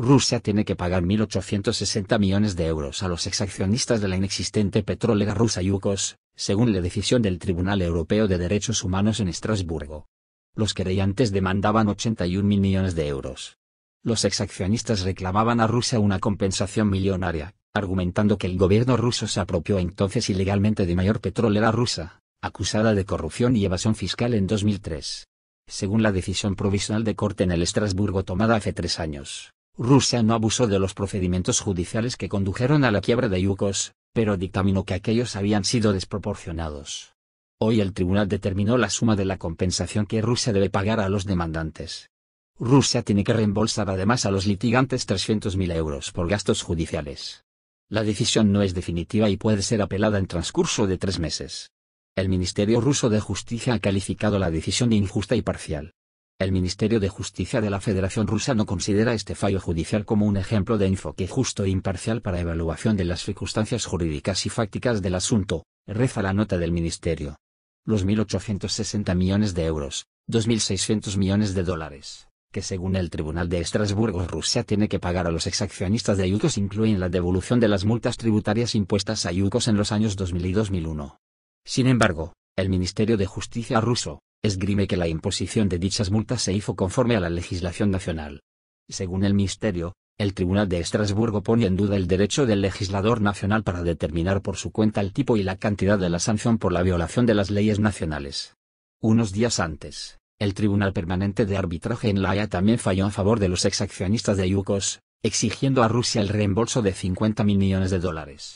Rusia tiene que pagar 1.860 millones de euros a los exaccionistas de la inexistente petrolera rusa Yukos, según la decisión del Tribunal Europeo de Derechos Humanos en Estrasburgo. Los querellantes demandaban 81.000 millones de euros. Los exaccionistas reclamaban a Rusia una compensación millonaria, argumentando que el gobierno ruso se apropió entonces ilegalmente de mayor petrolera rusa, acusada de corrupción y evasión fiscal en 2003. Según la decisión provisional de corte en el Estrasburgo tomada hace tres años Rusia no abusó de los procedimientos judiciales que condujeron a la quiebra de Yukos, pero dictaminó que aquellos habían sido desproporcionados. Hoy el tribunal determinó la suma de la compensación que Rusia debe pagar a los demandantes. Rusia tiene que reembolsar además a los litigantes 300.000 euros por gastos judiciales. La decisión no es definitiva y puede ser apelada en transcurso de tres meses. El Ministerio ruso de Justicia ha calificado la decisión de injusta y parcial. El Ministerio de Justicia de la Federación Rusa no considera este fallo judicial como un ejemplo de enfoque justo e imparcial para evaluación de las circunstancias jurídicas y fácticas del asunto, reza la nota del Ministerio. Los 1.860 millones de euros, 2.600 millones de dólares, que según el Tribunal de Estrasburgo Rusia tiene que pagar a los exaccionistas de Yukos incluyen la devolución de las multas tributarias impuestas a Yukos en los años 2000 y 2001. Sin embargo, el Ministerio de Justicia ruso, esgrime que la imposición de dichas multas se hizo conforme a la legislación nacional. Según el Ministerio, el Tribunal de Estrasburgo pone en duda el derecho del legislador nacional para determinar por su cuenta el tipo y la cantidad de la sanción por la violación de las leyes nacionales. Unos días antes, el Tribunal Permanente de Arbitraje en La Haya también falló a favor de los exaccionistas de Yukos, exigiendo a Rusia el reembolso de 50 millones de dólares.